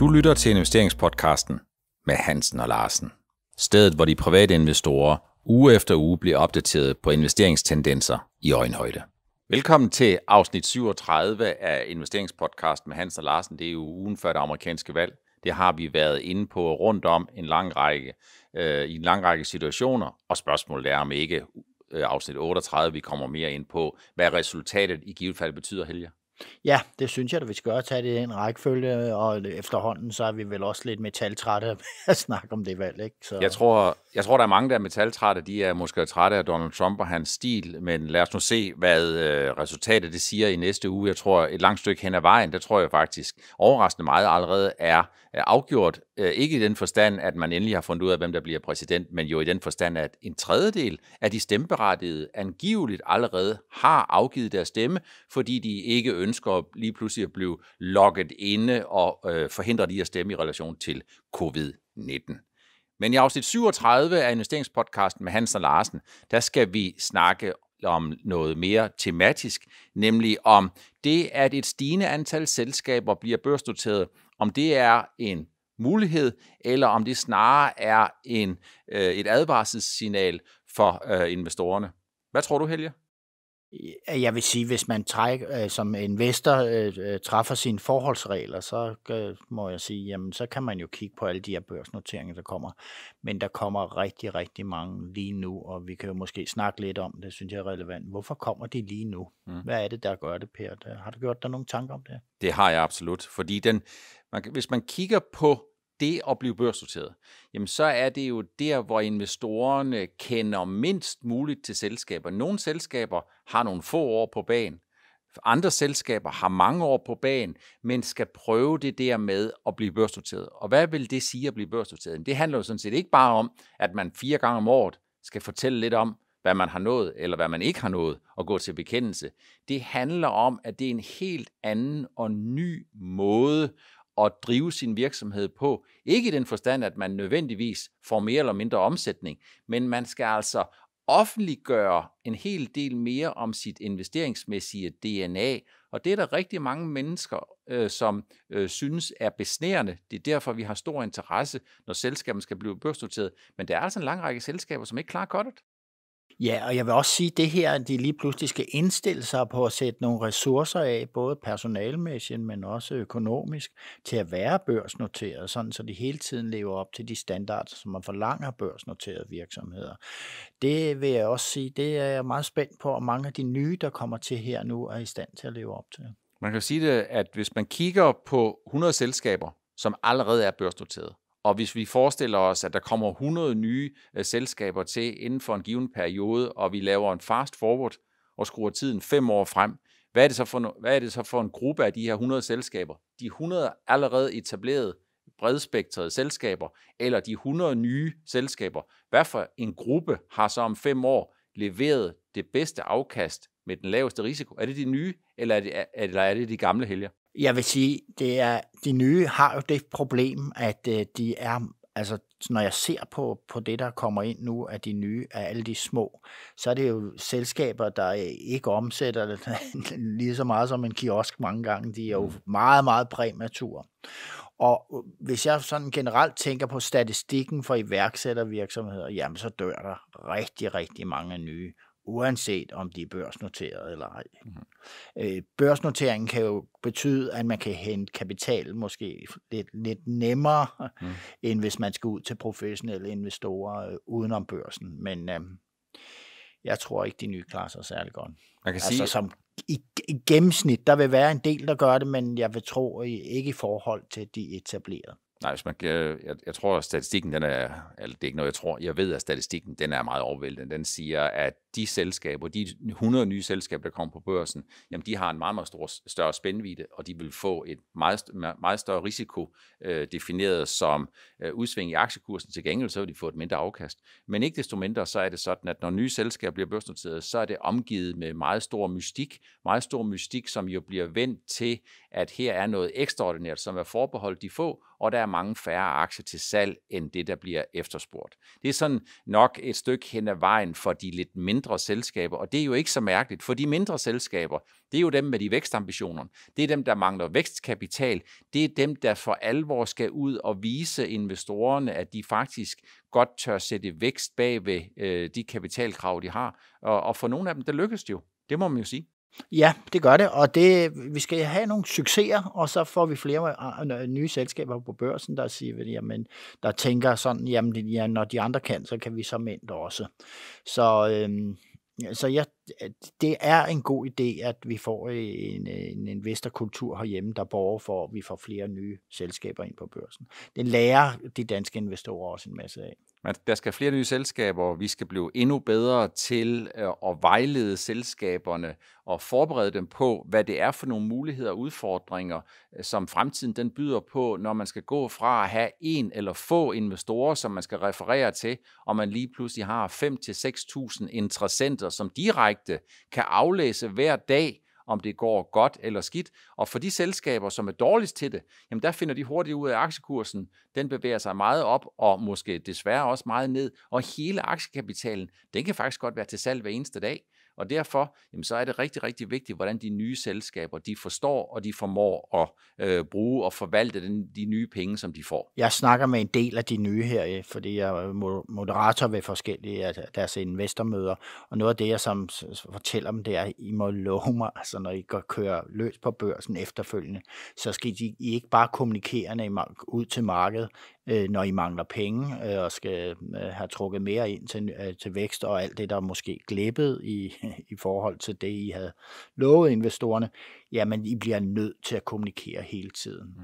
Du lytter til investeringspodcasten med Hansen og Larsen. Stedet, hvor de private investorer uge efter uge bliver opdateret på investeringstendenser i øjenhøjde. Velkommen til afsnit 37 af investeringspodcasten med Hansen og Larsen. Det er jo ugen før det amerikanske valg. Det har vi været inde på rundt om en lang række, øh, i en lang række situationer, og spørgsmålet er, om ikke øh, afsnit 38, vi kommer mere ind på, hvad resultatet i givet fald betyder, Helge. Ja, det synes jeg, at vi skal gøre, tage det i en rækkefølge, og efterhånden så er vi vel også lidt metaltrætte at snakke om det valg. Ikke? Så... Jeg, tror, jeg tror, der er mange, der er metaltrætte, de er måske trætte af Donald Trump og hans stil, men lad os nu se, hvad øh, resultatet det siger i næste uge. Jeg tror, et langt stykke hen ad vejen, der tror jeg faktisk overraskende meget allerede er afgjort. Øh, ikke i den forstand, at man endelig har fundet ud af, hvem der bliver præsident, men jo i den forstand, at en tredjedel af de stemmeberettigede angiveligt allerede har afgivet deres stemme, fordi de ikke ønsker ønsker lige pludselig at blive logget inde og øh, forhindre i at stemme i relation til covid-19. Men i afsnit 37 af investeringspodcasten med Hans og Larsen, der skal vi snakke om noget mere tematisk, nemlig om det, at et stigende antal selskaber bliver børsnoteret, om det er en mulighed, eller om det snarere er en, øh, et advarselssignal for øh, investorerne. Hvad tror du, Helge? Jeg vil sige, hvis man træk, øh, som investor øh, øh, træffer sine forholdsregler, så må jeg sige, jamen så kan man jo kigge på alle de her børsnoteringer, der kommer. Men der kommer rigtig, rigtig mange lige nu, og vi kan jo måske snakke lidt om, det synes jeg er relevant. Hvorfor kommer de lige nu? Mm. Hvad er det, der gør det, Per? Har du gjort dig nogle tanker om det? Det har jeg absolut, fordi den, man, hvis man kigger på det at blive børsnoteret, jamen så er det jo der, hvor investorerne kender mindst muligt til selskaber. Nogle selskaber har nogle få år på banen, andre selskaber har mange år på banen, men skal prøve det der med at blive børsnoteret. Og hvad vil det sige at blive børsnoteret? Det handler jo sådan set ikke bare om, at man fire gange om året skal fortælle lidt om, hvad man har nået, eller hvad man ikke har nået, og gå til bekendelse. Det handler om, at det er en helt anden og ny måde at drive sin virksomhed på. Ikke i den forstand, at man nødvendigvis får mere eller mindre omsætning, men man skal altså offentliggøre en hel del mere om sit investeringsmæssige DNA, og det er der rigtig mange mennesker, øh, som øh, synes er besnærende. Det er derfor, vi har stor interesse, når selskaberne skal blive børsnoteret. Men der er altså en lang række selskaber, som ikke klarer kottet. Ja, og jeg vil også sige, at det her, at de lige pludselig skal indstille sig på at sætte nogle ressourcer af, både personalmæssigt, men også økonomisk, til at være børsnoteret, sådan så de hele tiden lever op til de standarder, som man forlanger børsnoterede virksomheder. Det vil jeg også sige, det er jeg meget spændt på, og mange af de nye, der kommer til her nu, er i stand til at leve op til. Man kan sige det, at hvis man kigger på 100 selskaber, som allerede er børsnoteret, og hvis vi forestiller os, at der kommer 100 nye øh, selskaber til inden for en given periode, og vi laver en fast forward og skruer tiden fem år frem, hvad er det så for, hvad er det så for en gruppe af de her 100 selskaber? De 100 allerede etablerede bredspektrede selskaber, eller de 100 nye selskaber. Hvad for en gruppe har så om fem år leveret det bedste afkast med den laveste risiko? Er det de nye, eller er det, eller er det de gamle helger? Jeg vil sige, det er, de nye har jo det problem, at øh, de er, altså når jeg ser på, på det, der kommer ind nu af de nye, af alle de små, så er det jo selskaber, der øh, ikke omsætter lige så meget som en kiosk mange gange. De er jo mm. meget, meget præmature. Og øh, hvis jeg sådan generelt tænker på statistikken for iværksættervirksomheder, jamen så dør der rigtig, rigtig mange nye uanset om de er børsnoteret eller ej. Mm-hmm. børsnoteringen kan jo betyde, at man kan hente kapital måske lidt, lidt nemmere, mm. end hvis man skal ud til professionelle investorer øh, udenom børsen. Men øh, jeg tror ikke, de nye klarer sig særlig godt. Man kan altså, sige... som i, i gennemsnit, der vil være en del, der gør det, men jeg vil tro øh, ikke i forhold til de etablerede. Nej, hvis man, øh, jeg, jeg tror, at statistikken den er, eller det er ikke noget, jeg tror, jeg ved, at statistikken den er meget overvældende. Den siger, at de selskaber, de 100 nye selskaber, der kommer på børsen, jamen de har en meget, meget stor, større spændvidde, og de vil få et meget, meget større risiko øh, defineret som øh, udsving i aktiekursen. Til gengæld, så vil de få et mindre afkast. Men ikke desto mindre, så er det sådan, at når nye selskaber bliver børsnoteret, så er det omgivet med meget stor mystik. Meget stor mystik, som jo bliver vendt til, at her er noget ekstraordinært, som er forbeholdt de få, og der er mange færre aktier til salg, end det, der bliver efterspurgt. Det er sådan nok et stykke hen ad vejen for de lidt mindre selskaber, og det er jo ikke så mærkeligt, for de mindre selskaber, det er jo dem med de vækstambitioner. Det er dem, der mangler vækstkapital. Det er dem, der for alvor skal ud og vise investorerne, at de faktisk godt tør sætte vækst bag ved øh, de kapitalkrav, de har. Og, og for nogle af dem, der lykkes det jo. Det må man jo sige. Ja, det gør det, og det, vi skal have nogle succeser, og så får vi flere øh, øh, øh, nye selskaber på børsen, der siger, jamen, der tænker sådan, jamen, ja, når de andre kan, så kan vi så mænd også. Så, øhm, så jeg det er en god idé, at vi får øh, en, øh, en investorkultur herhjemme, der borger for, at vi får flere nye selskaber ind på børsen. Det lærer de danske investorer også en masse af. Men der skal flere nye selskaber, og vi skal blive endnu bedre til øh, at vejlede selskaberne og forberede dem på, hvad det er for nogle muligheder og udfordringer, som fremtiden den byder på, når man skal gå fra at have en eller få investorer, som man skal referere til, og man lige pludselig har 5-6.000 interessenter, som direkte direkte kan aflæse hver dag, om det går godt eller skidt. Og for de selskaber, som er dårligst til det, jamen der finder de hurtigt ud af, at aktiekursen den bevæger sig meget op, og måske desværre også meget ned. Og hele aktiekapitalen, den kan faktisk godt være til salg hver eneste dag. Og derfor jamen, så er det rigtig, rigtig vigtigt, hvordan de nye selskaber de forstår, og de formår at øh, bruge og forvalte den, de nye penge, som de får. Jeg snakker med en del af de nye her, øh, fordi jeg er øh, moderator ved forskellige af deres investormøder, og noget af det, jeg som fortæller dem, det er, at I må love mig, altså når I går kører løs på børsen efterfølgende, så skal I, I ikke bare kommunikere ud til markedet, øh, når I mangler penge øh, og skal øh, have trukket mere ind til, øh, til vækst og alt det, der måske glippet i, i forhold til det, I havde lovet investorerne, jamen I bliver nødt til at kommunikere hele tiden. Mm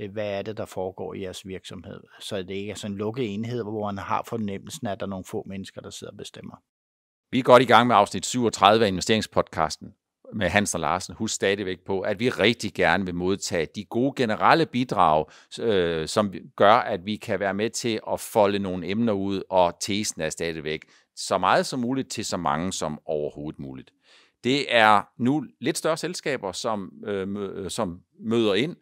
øh, hvad er det, der foregår i jeres virksomhed, så det ikke er sådan en lukket enhed, hvor man har fornemmelsen at der er nogle få mennesker, der sidder og bestemmer. Vi er godt i gang med afsnit 37 af investeringspodcasten med Hans og Larsen, husk stadigvæk på, at vi rigtig gerne vil modtage de gode generelle bidrag, øh, som gør, at vi kan være med til at folde nogle emner ud, og tesen er stadigvæk så meget som muligt til så mange som overhovedet muligt. Det er nu lidt større selskaber, som, øh, øh som møder ind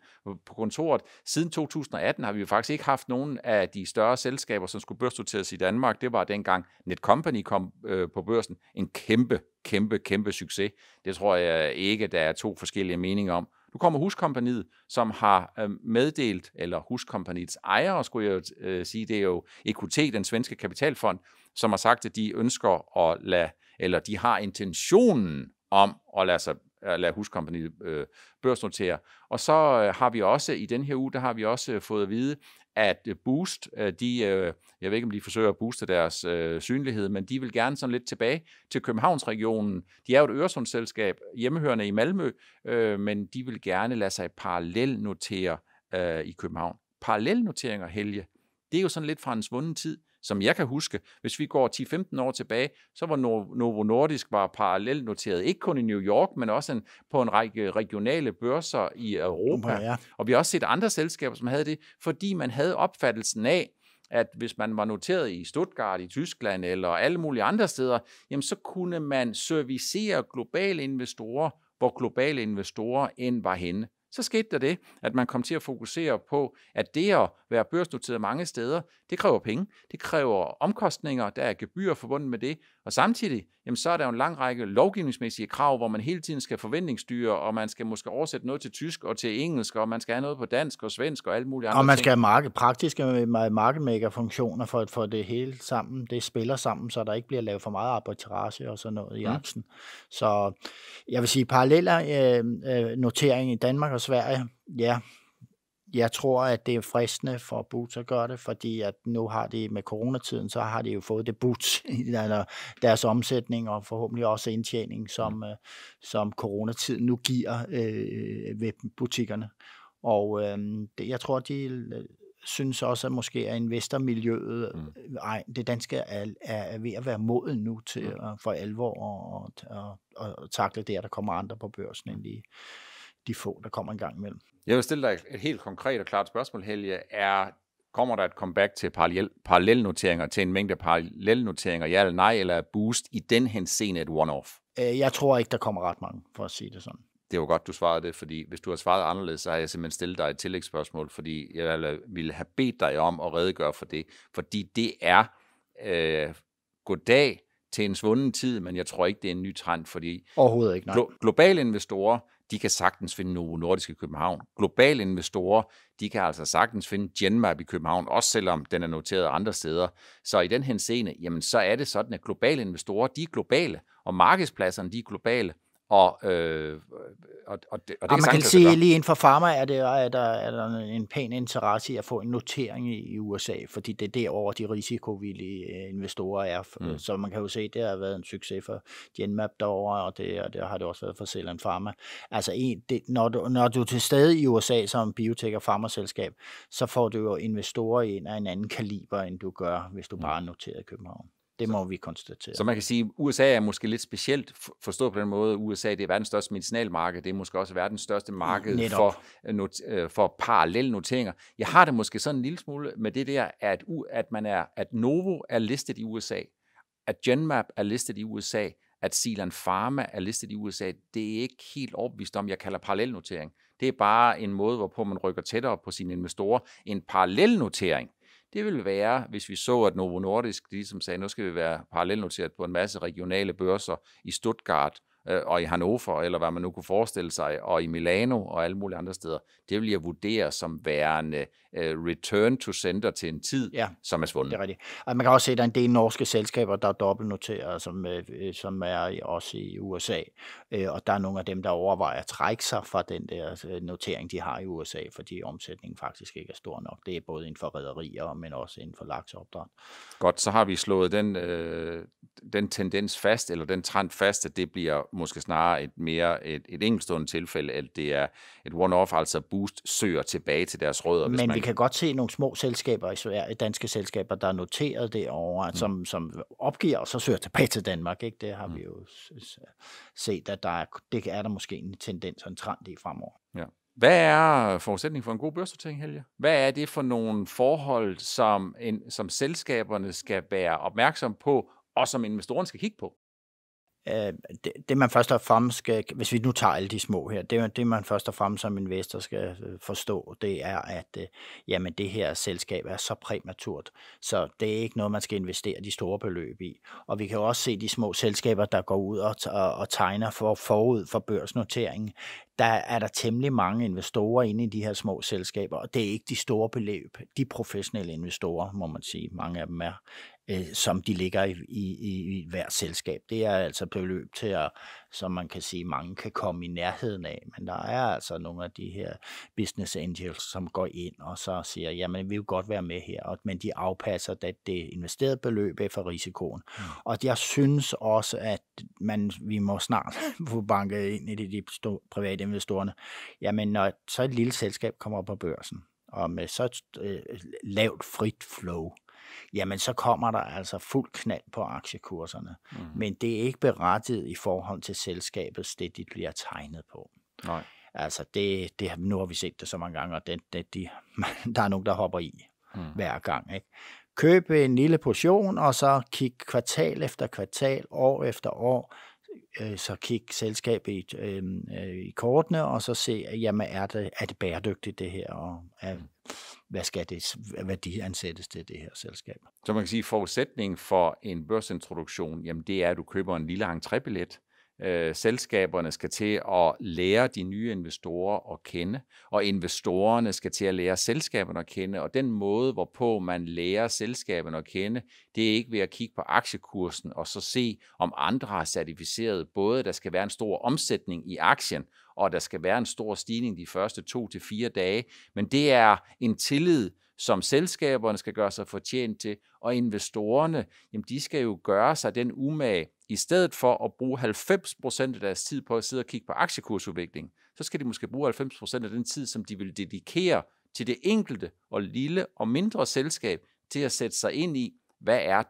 på kontoret. Siden 2018 har vi jo faktisk ikke haft nogen af de større selskaber, som skulle børsnoteres i Danmark. Det var dengang Netcompany kom øh, på børsen. En kæmpe, kæmpe, kæmpe succes. Det tror jeg ikke, der er to forskellige meninger om. Nu kommer Huskompaniet, som har øh, meddelt, eller Huskompaniets ejere, skulle jeg jo øh, sige, det er jo EQT, den svenske kapitalfond, som har sagt, at de ønsker at lade, eller de har intentionen om at lade, sig, at øh, lade huskompaniet øh, børsnotere. Og så øh, har vi også i den her uge, der har vi også øh, fået at vide, at øh, Boost, de, jeg ved ikke, om de forsøger at booste deres øh, synlighed, men de vil gerne sådan lidt tilbage til Københavnsregionen. De er jo et Øresundsselskab, hjemmehørende i Malmø, øh, men de vil gerne lade sig parallelnotere øh, i København. Parallelnoteringer, Helge, det er jo sådan lidt fra en svunden tid som jeg kan huske. Hvis vi går 10-15 år tilbage, så var Novo Nordisk var parallelt noteret, ikke kun i New York, men også en, på en række regionale børser i Europa. Ja, ja. Og vi har også set andre selskaber, som havde det, fordi man havde opfattelsen af, at hvis man var noteret i Stuttgart, i Tyskland eller alle mulige andre steder, jamen så kunne man servicere globale investorer, hvor globale investorer end var henne så skete der det, at man kom til at fokusere på, at det at være børsnoteret mange steder, det kræver penge, det kræver omkostninger, der er gebyrer forbundet med det, og samtidig, jamen, så er der jo en lang række lovgivningsmæssige krav, hvor man hele tiden skal forventningsstyre, og man skal måske oversætte noget til tysk og til engelsk, og man skal have noget på dansk og svensk og alt muligt andet. Og man ting. skal have marked, praktiske øh, marketmaker-funktioner for at få det hele sammen, det spiller sammen, så der ikke bliver lavet for meget arbitrage og sådan noget i mm. aktien. Så jeg vil sige, paralleller øh, øh, notering i Danmark og Sverige, ja, jeg tror, at det er fristende for Boots at gøre det, fordi at nu har de med coronatiden, så har de jo fået det Boots i deres omsætning og forhåbentlig også indtjening, som, mm. øh, som coronatiden nu giver øh, ved butikkerne. Og øh, det, jeg tror, de øh, synes også, at måske er investormiljøet, mm. ej, det danske er, er ved at være moden nu til mm. for alvor at og, og, og takle det, at der kommer andre på børsen end mm. lige de få, der kommer en gang imellem. Jeg vil stille dig et helt konkret og klart spørgsmål, Helge. Er, kommer der et comeback til parallel, parallelnoteringer, til en mængde parallelnoteringer, ja eller nej, eller er Boost i den henseende et one-off? Øh, jeg tror ikke, der kommer ret mange, for at sige det sådan det var godt, du svarede det, fordi hvis du har svaret anderledes, så har jeg simpelthen stillet dig et tillægsspørgsmål, fordi jeg ville have bedt dig om at redegøre for det, fordi det er øh, goddag til en svunden tid, men jeg tror ikke, det er en ny trend, fordi Overhovedet ikke, nej. Glo- globale investorer de kan sagtens finde Novo Nordisk i København. Globale investorer, de kan altså sagtens finde Genmap i København, også selvom den er noteret andre steder. Så i den henseende, jamen så er det sådan, at globale investorer, de er globale, og markedspladserne, de er globale, og, øh, og, og, det, og, det ja, ah, man kan, kan se lige inden for pharma, er, det, er, der, er der en pæn interesse i at få en notering i USA, fordi det er derover de risikovillige øh, investorer er. Mm. Så man kan jo se, at det har været en succes for Genmap derover og det, og det har det også været for Zealand Pharma. Altså, en, det, når, du, når du er til stede i USA som biotek- og farmerselskab, så får du jo investorer ind af en anden kaliber, end du gør, hvis du mm. bare er noteret i København. Det må så, vi konstatere. Så man kan sige, at USA er måske lidt specielt forstået på den måde. USA det er verdens største medicinalmarked. Det er måske også verdens største marked Netop. for, øh, not, øh, for parallelle noteringer. Jeg har det måske sådan en lille smule med det der, at, at, man er, at Novo er listet i USA, at Genmap er listet i USA, at Silan Pharma er listet i USA, det er ikke helt overbevist om, jeg kalder parallelnotering. Det er bare en måde, hvorpå man rykker tættere på sine investorer. En parallelnotering, det vil være, hvis vi så, at Novo Nordisk ligesom sagde, nu skal vi være parallelnoteret på en masse regionale børser i Stuttgart, øh, og i Hannover, eller hvad man nu kunne forestille sig, og i Milano og alle mulige andre steder, det vil jeg vurdere som værende øh, return to center til en tid, ja, som er svundet. det er rigtigt. Og man kan også se, at der er en del norske selskaber, der er dobbeltnoteret, som, øh, øh som er også i USA, øh, og der er nogle af dem, der overvejer at trække sig fra den der øh, notering, de har i USA, fordi omsætningen faktisk ikke er stor nok. Det er både inden for rædderier, men også inden for laksopdrag. Godt, så har vi slået den øh, den tendens fast, eller den trend fast, at det bliver måske snarere et mere et, et enkeltstående tilfælde, at det er et one-off, altså boost søger tilbage til deres rødder. Men hvis man... vi kan godt se nogle små selskaber i Sverige, danske selskaber, der er noteret over, mm. som, som opgiver og så søger tilbage til Danmark. Ikke? Det har mm. vi jo set, at der er, det er der måske en tendens og en trend i fremover. Ja. Hvad er forudsætningen for en god børsnotering, Helge? Hvad er det for nogle forhold, som, en, som selskaberne skal være opmærksom på og som investoren skal kigge på? Øh, det, det man først og fremmest skal, hvis vi nu tager alle de små her, det, det man først og fremmest som investor skal øh, forstå, det er, at øh, jamen, det her selskab er så præmaturt, så det er ikke noget, man skal investere de store beløb i. Og vi kan også se de små selskaber, der går ud og, og, og tegner for, forud for børsnoteringen, der er der temmelig mange investorer inde i de her små selskaber, og det er ikke de store beløb, de professionelle investorer, må man sige, mange af dem er, øh, som de ligger i, i, i hvert selskab. Det er altså beløb til, at, som man kan sige, mange kan komme i nærheden af, men der er altså nogle af de her business angels, som går ind og så siger, jamen vi vil godt være med her, men de afpasser det, det investerede beløb efter risikoen. Mm. Og jeg synes også, at man, vi må snart få banket ind i de, de private investorerne, jamen når så et lille selskab kommer op på børsen, og med så et øh, lavt frit flow, jamen så kommer der altså fuld knald på aktiekurserne. Mm. Men det er ikke berettiget i forhold til selskabet, det de bliver tegnet på. Nej. Altså, det, det, nu har vi set det så mange gange, og det, det, de, der er nogen, der hopper i mm. hver gang. Ikke? Køb en lille portion, og så kig kvartal efter kvartal, år efter år, øh, så kig selskabet i, øhm, øh, i kortene, og så se, jamen er det, er det bæredygtigt det her, og er, mhm hvad skal det hvad ansættes til det her selskab. Så man kan sige, at forudsætningen for en børsintroduktion, jamen det er, at du køber en lille entrébillet, øh, selskaberne skal til at lære de nye investorer at kende, og investorerne skal til at lære selskaberne at kende, og den måde, hvorpå man lærer selskaberne at kende, det er ikke ved at kigge på aktiekursen og så se, om andre har certificeret både, der skal være en stor omsætning i aktien, og der skal være en stor stigning de første to til fire dage. Men det er en tillid, som selskaberne skal gøre sig fortjent til, og investorerne, jamen de skal jo gøre sig den umage. I stedet for at bruge 90% af deres tid på at sidde og kigge på aktiekursudvikling, så skal de måske bruge 90% af den tid, som de vil dedikere til det enkelte og lille og mindre selskab, til at sætte sig ind i, hvad er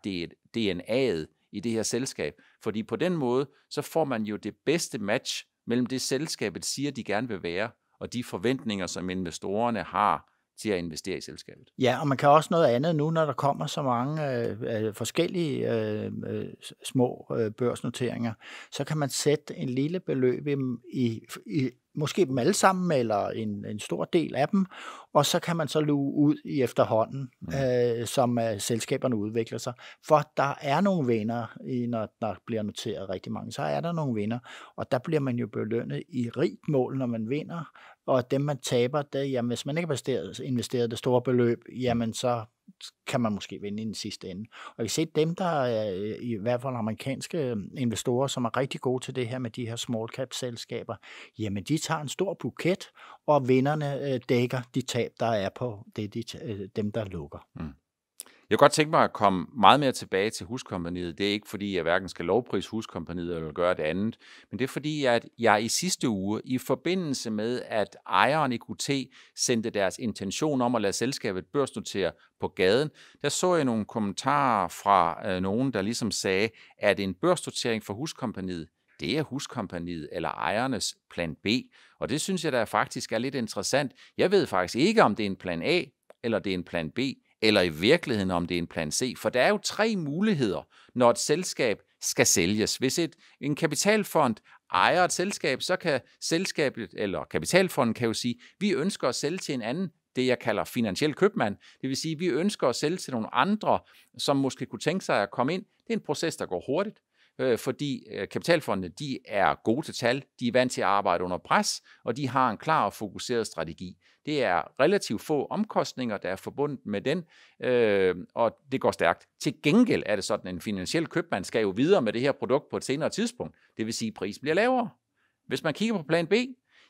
DNA'et i det her selskab. Fordi på den måde, så får man jo det bedste match mellem det selskabet siger, de gerne vil være, og de forventninger, som investorerne har til at investere i selskabet. Ja, og man kan også noget andet nu, når der kommer så mange øh, øh forskellige øh, øh små øh, børsnoteringer, så kan man sætte en lille beløb i, i, måske dem alle sammen, eller en, en stor del af dem, og så kan man så luge ud i efterhånden, mm. øh, som uh, selskaberne udvikler sig. For der er nogle vinder, i, når der bliver noteret rigtig mange, så er der nogle vinder, og der bliver man jo belønnet i rigt mål, når man vinder, og dem man taber, det, jamen, hvis man ikke har investeret det store beløb, jamen så kan man måske vinde i den sidste ende. Og vi ser dem, der er, øh, i hvert fald amerikanske øh, investorer, som er rigtig gode til det her med de her small cap selskaber, jamen de tager en stor buket, og vinderne øh, dækker de tab, der er på det, de, dem, der lukker. Mm. Jeg kan godt tænke mig at komme meget mere tilbage til huskompaniet. Det er ikke, fordi jeg hverken skal lovpris huskompaniet eller gøre det andet, men det er fordi, at jeg i sidste uge, i forbindelse med, at ejeren i QT sendte deres intention om at lade selskabet børsnotere på gaden, der så jeg nogle kommentarer fra øh, nogen, der ligesom sagde, at en børsnotering for huskompaniet, det er huskompaniet eller ejernes plan B. Og det synes jeg da faktisk er lidt interessant. Jeg ved faktisk ikke, om det er en plan A, eller det er en plan B eller i virkeligheden om det er en plan C. For der er jo tre muligheder, når et selskab skal sælges. Hvis et, en kapitalfond ejer et selskab, så kan selskabet eller kapitalfonden kan jo sige, vi ønsker at sælge til en anden, det jeg kalder finansiel købmand. Det vil sige, vi ønsker at sælge til nogle andre, som måske kunne tænke sig at komme ind. Det er en proces, der går hurtigt øh, fordi øh, kapitalfondene de er gode til tal, de er vant til at arbejde under pres, og de har en klar og fokuseret strategi. Det er relativt få omkostninger, der er forbundet med den, øh, og det går stærkt. Til gengæld er det sådan, at en finansiel købmand skal jo videre med det her produkt på et senere tidspunkt, det vil sige, at prisen bliver lavere. Hvis man kigger på plan B,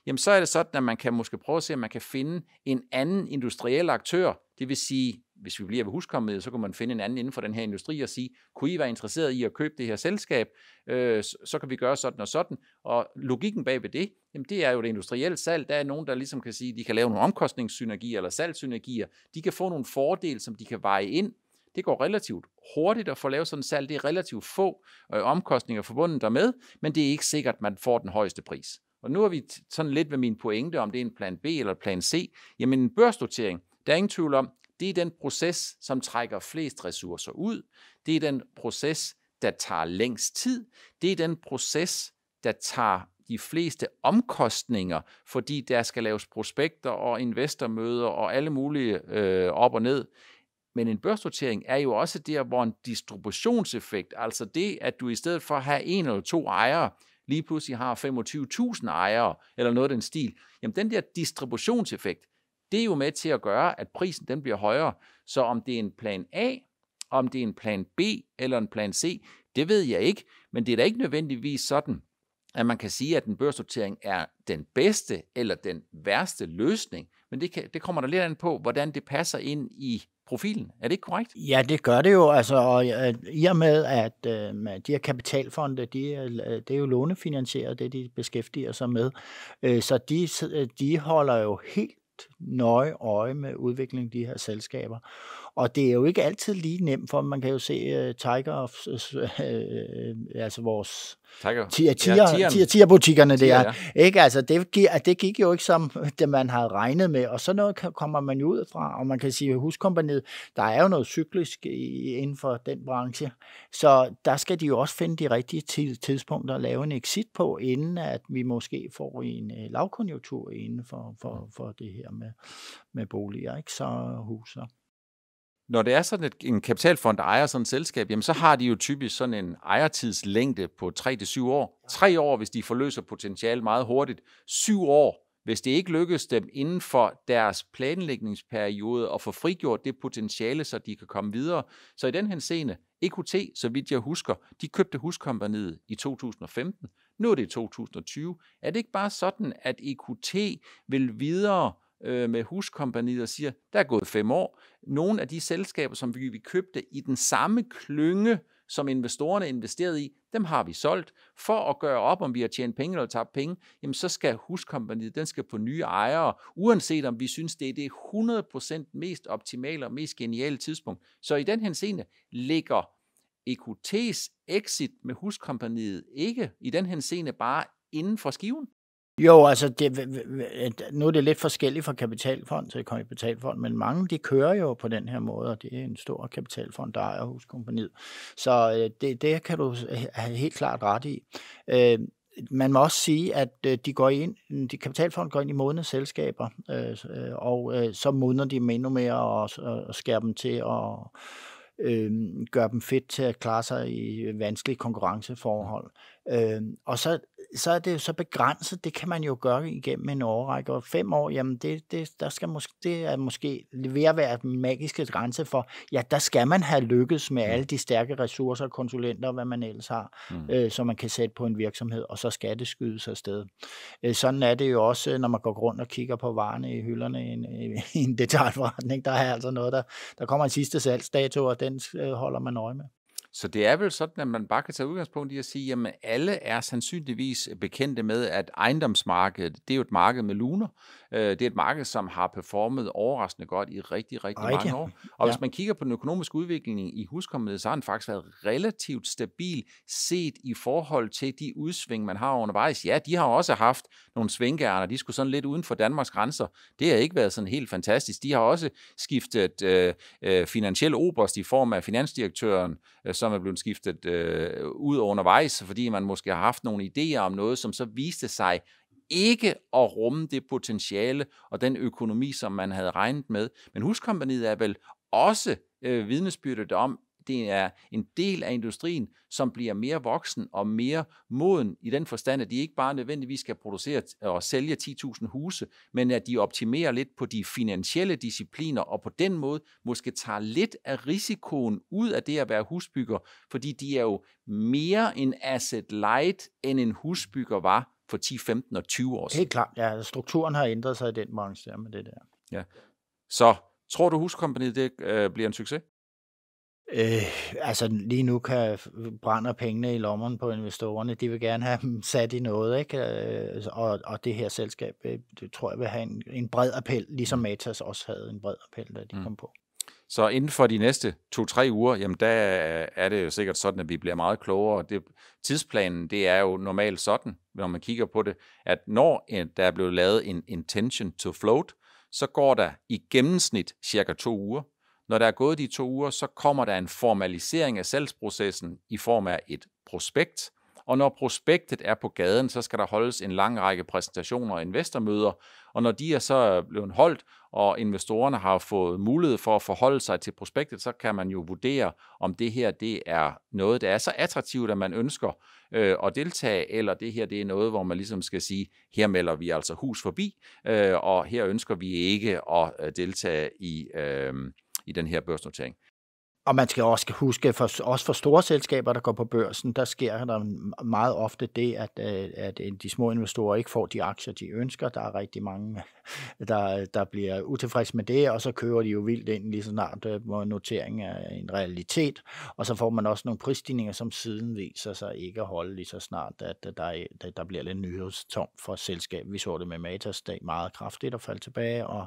jamen så er det sådan, at man kan måske prøve at se, om man kan finde en anden industriel aktør, det vil sige hvis vi bliver ved huskommet, så kunne man finde en anden inden for den her industri og sige, kunne I være interesseret i at købe det her selskab, øh, så kan vi gøre sådan og sådan. Og logikken bag ved det, jamen det er jo det industrielle salg. Der er nogen, der ligesom kan sige, de kan lave nogle omkostningssynergier eller salgssynergier. De kan få nogle fordele, som de kan veje ind det går relativt hurtigt at få lavet sådan en salg. Det er relativt få øh, omkostninger forbundet dermed, men det er ikke sikkert, at man får den højeste pris. Og nu er vi sådan lidt ved min pointe, om det er en plan B eller plan C. Jamen en børsnotering, der er ingen tvivl om, det er den proces, som trækker flest ressourcer ud. Det er den proces, der tager længst tid. Det er den proces, der tager de fleste omkostninger, fordi der skal laves prospekter og investormøder og alle mulige øh, op og ned. Men en børsnotering er jo også der, hvor en distributionseffekt, altså det, at du i stedet for at have en eller to ejere, lige pludselig har 25.000 ejere, eller noget af den stil, jamen den der distributionseffekt, det er jo med til at gøre, at prisen den bliver højere. Så om det er en plan A, om det er en plan B eller en plan C, det ved jeg ikke, men det er da ikke nødvendigvis sådan, at man kan sige, at en børsnotering er den bedste eller den værste løsning, men det, kan, det kommer der lidt an på, hvordan det passer ind i profilen. Er det ikke korrekt? Ja, det gør det jo. Altså, og øh, i og med, at øh, de her kapitalfonde, de er, øh, det er jo lånefinansieret, det de beskæftiger sig med, så de, de holder jo helt nøje øje med udviklingen af de her selskaber. Og det er jo ikke altid lige nemt, for man kan jo se uh, Tiger, uh, altså vores Tiger. der. Ikke? Altså, det, gik, det gik jo ikke som det, man havde regnet med, og så noget kommer man jo ud fra, og man kan sige, at huskompaniet, der er jo noget cyklisk i, inden for den branche, så der skal de jo også finde de rigtige tidspunkter at lave en exit på, inden at vi måske får en øh, lavkonjunktur inden for, for, mm. for det her med, med boliger, ikke? så huser når det er sådan, at en kapitalfond ejer sådan et selskab, jamen så har de jo typisk sådan en ejertidslængde på 3-7 år. 3 år, hvis de forløser potentiale meget hurtigt. 7 år, hvis det ikke lykkes dem inden for deres planlægningsperiode at få frigjort det potentiale, så de kan komme videre. Så i den henseende, EQT, så vidt jeg husker, de købte huskompaniet i 2015. Nu er det 2020. Er det ikke bare sådan, at EQT vil videre øh, med huskompaniet og siger, der er gået fem år. Nogle af de selskaber, som vi, vi købte i den samme klynge, som investorerne investerede i, dem har vi solgt. For at gøre op, om vi har tjent penge eller tabt penge, jamen så skal huskompaniet, den skal på nye ejere, uanset om vi synes, det er det 100% mest optimale og mest geniale tidspunkt. Så i den henseende ligger EQT's exit med huskompaniet ikke i den henseende bare inden for skiven. Jo, altså det, nu er det lidt forskelligt fra kapitalfond til kapitalfond, men mange de kører jo på den her måde, og det er en stor kapitalfond, der ejer kompaniet. Så øh, det, det kan du have helt klart ret i. Øh, man må også sige, at øh, de går ind, de kapitalfond går ind i modne selskaber, og så modner de dem endnu mere og, skærer dem til at gør dem fedt til at klare sig i vanskelige konkurrenceforhold. og så så er det jo så begrænset. Det kan man jo gøre igennem en årrække. Og fem år, jamen det, det, der skal måske, det er måske ved at være magiske grænse for, ja, der skal man have lykkes med mm. alle de stærke ressourcer, konsulenter og hvad man ellers har, mm. øh, som man kan sætte på en virksomhed, og så skal det skydes afsted. Øh, sådan er det jo også, når man går rundt og kigger på varerne i hylderne i en, i en detaljforretning. Der er altså noget, der, der kommer en sidste salgsdato, og den øh, holder man øje med. Så det er vel sådan, at man bare kan tage udgangspunkt i at sige, jamen alle er sandsynligvis bekendte med, at ejendomsmarkedet, det er jo et marked med luner. Øh, det er et marked, som har performet overraskende godt i rigtig, rigtig Ej, mange år. Og ja. hvis man kigger på den økonomiske udvikling i huskommet, så har den faktisk været relativt stabil set i forhold til de udsving, man har undervejs. Ja, de har også haft nogle svingærner. De skulle sådan lidt uden for Danmarks grænser. Det har ikke været sådan helt fantastisk. De har også skiftet øh, øh, finansiel oberst i form af finansdirektøren, øh, som er blevet skiftet øh, ud undervejs, fordi man måske har haft nogle idéer om noget, som så viste sig ikke at rumme det potentiale og den økonomi, som man havde regnet med. Men huskompaniet er vel også øh, vidnesbyrdet om, det er en del af industrien, som bliver mere voksen og mere moden i den forstand, at de ikke bare nødvendigvis skal producere og sælge 10.000 huse, men at de optimerer lidt på de finansielle discipliner, og på den måde måske tager lidt af risikoen ud af det at være husbygger, fordi de er jo mere en asset light, end en husbygger var for 10, 15 og 20 år siden. Helt klart, ja. Strukturen har ændret sig i den branche der med det der. Ja. Så tror du, huskompaniet det, øh, bliver en succes? Øh, altså lige nu kan brænde pengene i lommerne på investorerne. De vil gerne have dem sat i noget, ikke? Øh, og, og det her selskab, øh, det tror jeg vil have en, en bred appel, ligesom mm. Matas også havde en bred appel, da de mm. kom på. Så inden for de næste to-tre uger, jamen der er det jo sikkert sådan, at vi bliver meget klogere. Det, tidsplanen, det er jo normalt sådan, når man kigger på det, at når øh, der er blevet lavet en intention to float, så går der i gennemsnit cirka to uger. Når der er gået de to uger, så kommer der en formalisering af salgsprocessen i form af et prospekt, og når prospektet er på gaden, så skal der holdes en lang række præsentationer og investormøder, og når de er så blevet holdt, og investorerne har fået mulighed for at forholde sig til prospektet, så kan man jo vurdere, om det her det er noget, der er så attraktivt, at man ønsker øh, at deltage, eller det her det er noget, hvor man ligesom skal sige, her melder vi altså hus forbi, øh, og her ønsker vi ikke at øh, deltage i, øh, i den her børsnotering. Og man skal også huske, for, også for store selskaber, der går på børsen, der sker der meget ofte det, at, øh, at øh, de små investorer ikke får de aktier, de ønsker. Der er rigtig mange, der, der bliver utilfreds med det, og så kører de jo vildt ind lige så snart øh, noteringen er en realitet. Og så får man også nogle prisstigninger, som siden viser sig ikke at holde lige så snart, at der, der bliver lidt nyhedstom for selskabet. Vi så det med Matas dag meget kraftigt at falde tilbage, og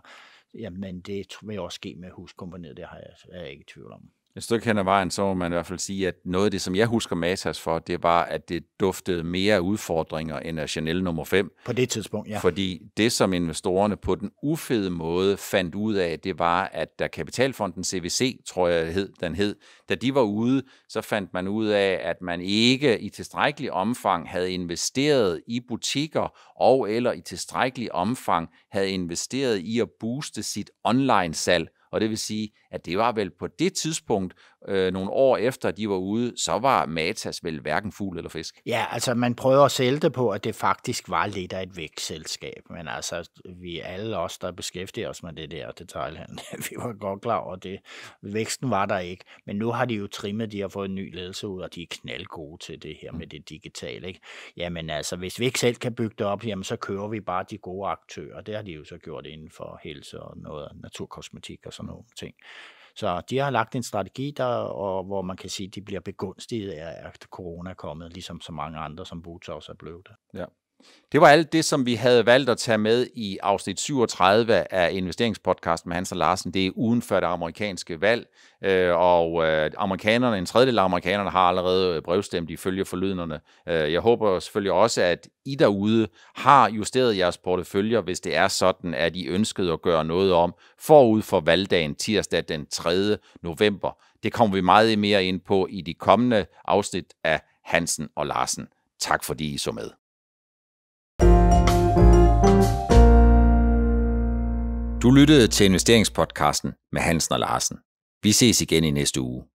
jamen det vil også ske med huskomponeret, det har jeg, er jeg ikke i tvivl om et stykke hen ad vejen, så må man i hvert fald sige, at noget af det, som jeg husker Matas for, det var, at det duftede mere udfordringer end af Chanel nummer 5. På det tidspunkt, ja. Fordi det, som investorerne på den ufede måde fandt ud af, det var, at da Kapitalfonden CVC, tror jeg hed, den hed, da de var ude, så fandt man ud af, at man ikke i tilstrækkelig omfang havde investeret i butikker, og eller i tilstrækkelig omfang havde investeret i at booste sit online-salg. Og det vil sige, at det var vel på det tidspunkt, øh, nogle år efter de var ude, så var Matas vel hverken fugl eller fisk. Ja, altså man prøver at sælge det på, at det faktisk var lidt af et vækstselskab. men altså vi alle os, der beskæftiger os med det der detaljhandel, vi var godt klar over det. Væksten var der ikke, men nu har de jo trimmet, de har fået en ny ledelse ud, og de er knaldgode til det her med det digitale. Ikke? Jamen altså, hvis vi ikke selv kan bygge det op, jamen så kører vi bare de gode aktører. Det har de jo så gjort inden for helse og noget naturkosmetik og sådan nogle ting. Så de har lagt en strategi der, og hvor man kan sige, at de bliver begunstiget af, at corona er kommet, ligesom så mange andre, som Botox er blevet. Ja, det var alt det, som vi havde valgt at tage med i afsnit 37 af investeringspodcast med Hans og Larsen. Det er uden for det amerikanske valg, øh, og øh, amerikanerne, en tredjedel af amerikanerne har allerede øh, brevstemt ifølge forlydnerne. Jeg håber selvfølgelig også, at I derude har justeret jeres porteføljer, hvis det er sådan, at I ønskede at gøre noget om forud for valgdagen tirsdag den 3. november. Det kommer vi meget mere ind på i de kommende afsnit af Hansen og Larsen. Tak fordi I så med. Du lyttede til investeringspodcasten med Hansen og Larsen. Vi ses igen i næste uge.